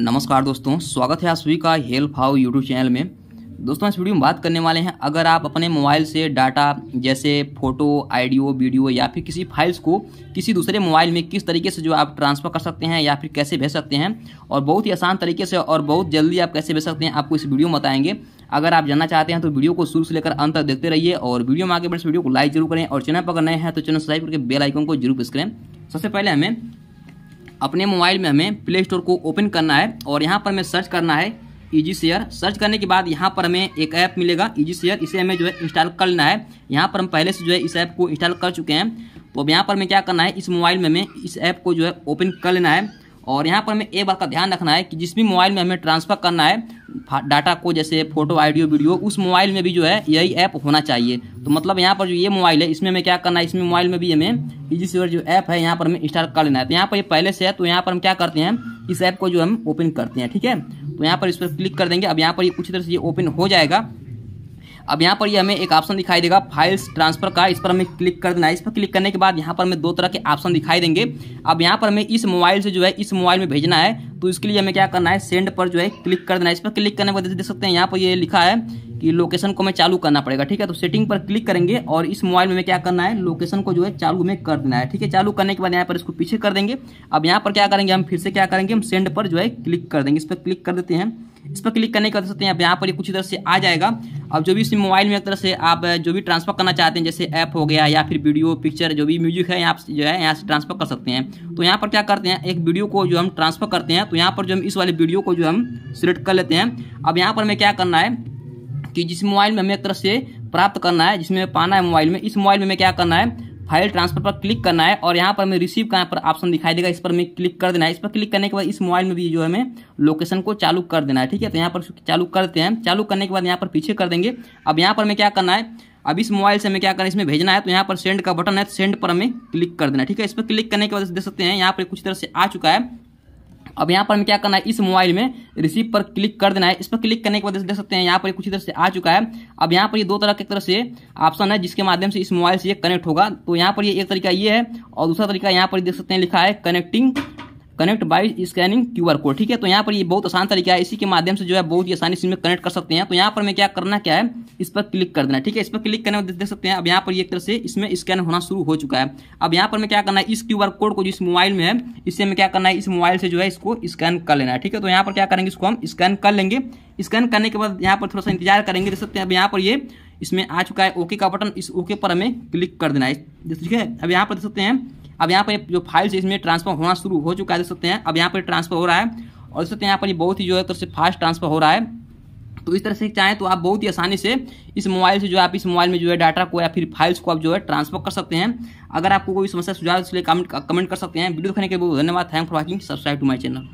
नमस्कार दोस्तों स्वागत है आप सभी का हेल्प हाउ यूट्यूब चैनल में दोस्तों इस वीडियो में बात करने वाले हैं अगर आप अपने मोबाइल से डाटा जैसे फोटो आइडियो वीडियो या फिर किसी फाइल्स को किसी दूसरे मोबाइल में किस तरीके से जो आप ट्रांसफ़र कर सकते हैं या फिर कैसे भेज सकते हैं और बहुत ही आसान तरीके से और बहुत जल्दी आप कैसे भेज सकते हैं आपको इस वीडियो में बताएंगे अगर आप जानना चाहते हैं तो वीडियो को शुरू से लेकर अंत तक देखते रहिए और वीडियो में आगे बढ़ वीडियो को लाइक जरूर करें और चैनल पर अगर नए हैं तो चैनल सब्सक्राइब करके बेल आइकन को जरूर प्रेस करें सबसे पहले हमें अपने मोबाइल में हमें प्ले स्टोर को ओपन करना है और यहाँ पर हमें सर्च करना है ईजी शेयर सर्च करने के बाद यहाँ पर हमें एक ऐप मिलेगा ईजी शेयर इसे हमें जो है इंस्टॉल कर लेना है यहाँ पर हम पहले से जो है इस ऐप को इंस्टॉल कर चुके हैं तो अब यहाँ पर हमें क्या करना है इस मोबाइल में हमें इस ऐप को जो है ओपन कर लेना है और यहाँ पर हमें एक बात का ध्यान रखना है कि जिस भी मोबाइल में हमें ट्रांसफ़र करना है डाटा को जैसे फोटो आइडियो वीडियो उस मोबाइल में भी जो है यही ऐप होना चाहिए तो मतलब यहाँ पर जो ये मोबाइल है इसमें हमें क्या करना है इसमें मोबाइल में भी हमें इजी सीवर जो ऐप है यहाँ पर हमें इंस्टॉल कर लेना है तो यहाँ पर ये पहले से है तो यहाँ पर हम क्या करते हैं इस ऐप को जो हम ओपन करते हैं ठीक है तो यहाँ पर इस पर क्लिक कर देंगे अब यहाँ पर कुछ तरह से ये ओपन हो जाएगा अब यहाँ पर ये यह हमें एक ऑप्शन दिखाई देगा फाइल्स ट्रांसफर का इस पर हमें क्लिक कर देना है इस पर क्लिक करने के बाद यहाँ पर हमें दो तरह के ऑप्शन दिखाई देंगे अब यहाँ पर हमें इस मोबाइल से जो है इस मोबाइल में भेजना है तो इसके लिए हमें क्या करना है सेंड पर जो है क्लिक कर देना है इस पर क्लिक करने के बाद देख सकते हैं यहाँ पर ये लिखा है कि लोकेशन को हमें चालू करना पड़ेगा ठीक है तो सेटिंग पर क्लिक करेंगे और इस मोबाइल में क्या करना है लोकेशन को जो है चालू में कर देना है ठीक है चालू करने के बाद यहाँ पर इसको पीछे कर देंगे अब यहाँ पर क्या करेंगे हम फिर से क्या करेंगे हम सेंड पर जो है क्लिक कर देंगे इस पर क्लिक कर देते हैं इस पर क्लिक करने के बाद सकते हैं अब यहाँ पर कुछ इधर से आ जाएगा अब जो भी इस मोबाइल में एक तरह से आप जो भी ट्रांसफर करना चाहते हैं जैसे ऐप हो गया या फिर वीडियो पिक्चर जो भी म्यूजिक है यहाँ जो है यहाँ से ट्रांसफर कर सकते हैं तो यहाँ पर क्या करते हैं एक वीडियो को जो हम ट्रांसफर करते हैं तो यहाँ पर जो हम इस वाले वीडियो को जो हम सिलेक्ट कर लेते हैं अब यहाँ पर हमें क्या करना है कि जिस मोबाइल में हमें एक तरह से प्राप्त करना है जिसमें पाना है मोबाइल में इस मोबाइल में हमें क्या करना है फाइल ट्रांसफर पर क्लिक करना है और यहाँ पर हमें रिसीव का पर ऑप्शन दिखाई देगा इस पर हमें क्लिक कर देना है इस पर क्लिक करने के बाद इस मोबाइल में भी जो है हमें लोकेशन को चालू कर देना है ठीक है तो यहाँ पर चालू कर देते हैं चालू करने के बाद यहाँ पर पीछे कर देंगे अब यहाँ पर हमें क्या करना है अब इस मोबाइल से हमें क्या करना है इसमें भेजना है तो यहाँ पर सेंड का बटन है तो सेंड पर हमें क्लिक कर देना ठीक है इस पर क्लिक करने के बाद देख सकते हैं यहाँ पर कुछ तरह से आ चुका है अब यहाँ पर हमें क्या करना है इस मोबाइल में रिसीव पर क्लिक कर देना है इस पर क्लिक करने के बाद देख सकते हैं यहाँ पर कुछ इधर से आ चुका है अब यहाँ पर ये दो तरह के तरह से ऑप्शन है जिसके माध्यम से इस मोबाइल से ये कनेक्ट होगा तो यहाँ पर ये एक तरीका ये है और दूसरा तरीका यहाँ पर देख सकते हैं लिखा है connecting connect by scanning QR code ठीक है तो यहाँ पर ये बहुत आसान तरीका है इसी के माध्यम से जो है बहुत ही आसानी से इसमें कनेक्ट कर सकते हैं तो यहाँ पर मैं क्या करना क्या है इस पर क्लिक कर देना ठीक है इस पर क्लिक करने देख सकते हैं अब यहाँ पर एक तरह से इसमें स्कैन होना शुरू हो चुका है अब यहाँ पर मैं क्या करना है इस क्यू कोड को जिस मोबाइल में है इससे हमें क्या करना है इस मोबाइल से जो है इसको स्कैन कर लेना है ठीक है तो यहाँ पर क्या करेंगे इसको हम स्कैन कर लेंगे स्कैन करने के बाद यहाँ पर थोड़ा सा इंतजार करेंगे देख सकते हैं अब यहाँ पर ये इसमें आ चुका है ओके का बटन इस ओके पर हमें क्लिक कर देना है ठीक है अब यहाँ पर देख सकते हैं अब यहाँ पर जो फाइल्स इसमें ट्रांसफर होना शुरू हो चुका है देख सकते हैं अब यहाँ पर ट्रांसफर हो रहा है और देख सकते हैं यहाँ पर बहुत ही जो है तरह से फास्ट ट्रांसफर हो रहा है तो इस तरह से चाहें तो आप बहुत ही आसानी से इस मोबाइल से जो आप इस मोबाइल में जो है डाटा को या फिर फाइल्स को आप जो है ट्रांसफर कर सकते हैं अगर आपको कोई समस्या सुझाव इसलिए कमेंट कमेंट कर सकते हैं वीडियो देखने के लिए बहुत धन्यवाद thank for watching subscribe to my channel